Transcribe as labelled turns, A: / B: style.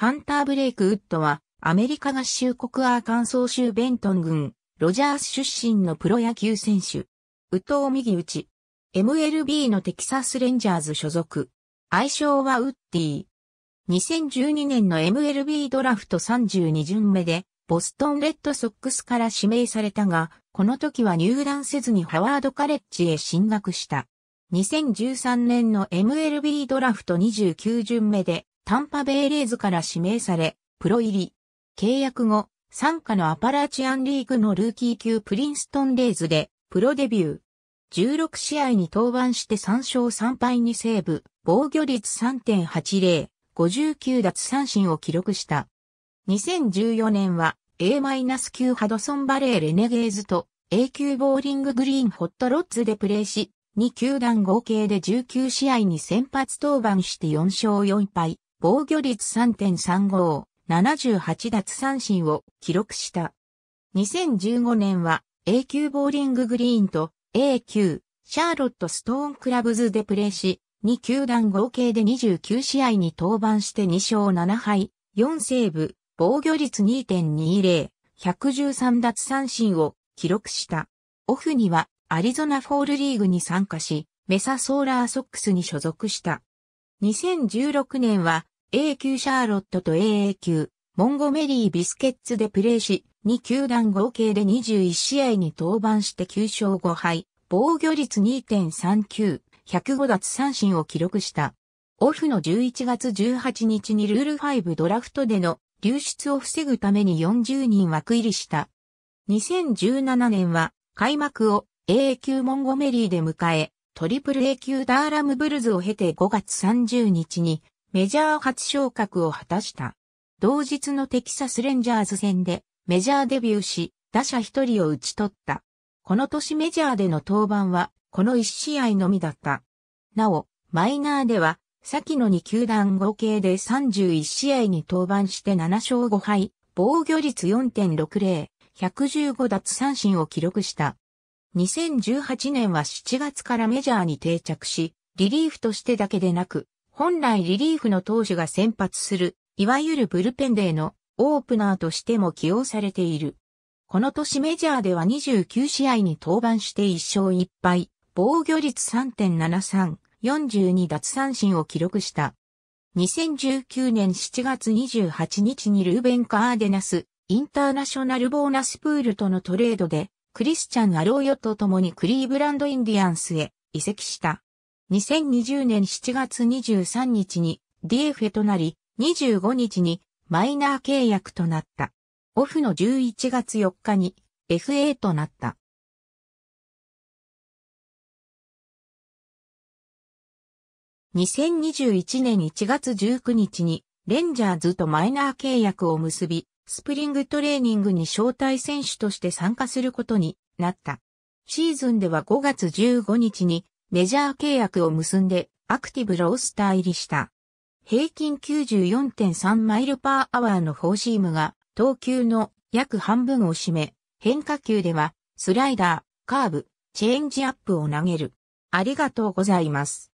A: ハンター・ブレイク・ウッドは、アメリカ合衆国アーカンソー州ベントン郡、ロジャース出身のプロ野球選手。ウトウ右打ち。MLB のテキサス・レンジャーズ所属。愛称はウッディ。2012年の MLB ドラフト32巡目で、ボストンレッドソックスから指名されたが、この時は入団せずにハワードカレッジへ進学した。2013年の MLB ドラフト29巡目で、タンパベイレーズから指名され、プロ入り。契約後、参加のアパラチアンリーグのルーキー級プリンストンレイズで、プロデビュー。16試合に登板して3勝3敗にセーブ、防御率3.80、59奪三振を記録した。2014年は A-9 ハドソンバレーレネゲーズと A 級ボーリンググリーンホットロッツでプレーし、2球団合計で19試合に先発登板して4勝4敗、防御率3.35、78奪三振を記録した。2015年は A 級ボーリンググリーンと A 級シャーロットストーンクラブズでプレーし、2球団合計で29試合に登板して2勝7敗、4セーブ、防御率2.20、113奪三振を記録した。オフにはアリゾナフォールリーグに参加し、メサソーラーソックスに所属した。2016年は A 級シャーロットと AA 級モンゴメリー・ビスケッツでプレーし、2球団合計で21試合に登板して9勝5敗、防御率2.39、105奪三振を記録した。オフの11月18日にルール5ドラフトでの流出を防ぐために40人枠入りした。2017年は開幕を AA 級モンゴメリーで迎え、トリプル A 級ダーラムブルズを経て5月30日にメジャー初昇格を果たした。同日のテキサスレンジャーズ戦でメジャーデビューし、打者一人を打ち取った。この年メジャーでの登板は、この1試合のみだった。なお、マイナーでは、先の2球団合計で31試合に登板して7勝5敗、防御率4.60、115奪三振を記録した。2018年は7月からメジャーに定着し、リリーフとしてだけでなく、本来リリーフの投手が先発する、いわゆるブルペンデーのオープナーとしても起用されている。この年メジャーでは29試合に登板して1勝1敗、防御率3.73、42奪三振を記録した。2019年7月28日にルーベン・カーデナス、インターナショナルボーナスプールとのトレードで、クリスチャン・アローヨと共にクリーブランド・インディアンスへ移籍した。2020年7月23日に d f となり、25日にマイナー契約となった。オフの11月4日に FA となった。2021年1月19日にレンジャーズとマイナー契約を結び、スプリングトレーニングに招待選手として参加することになった。シーズンでは5月15日にメジャー契約を結んでアクティブロースター入りした。平均94.3マイルパーアワーのフォーシームが投球の約半分を占め、変化球ではスライダー、カーブ、チェンジアップを投げる。ありがとうございます。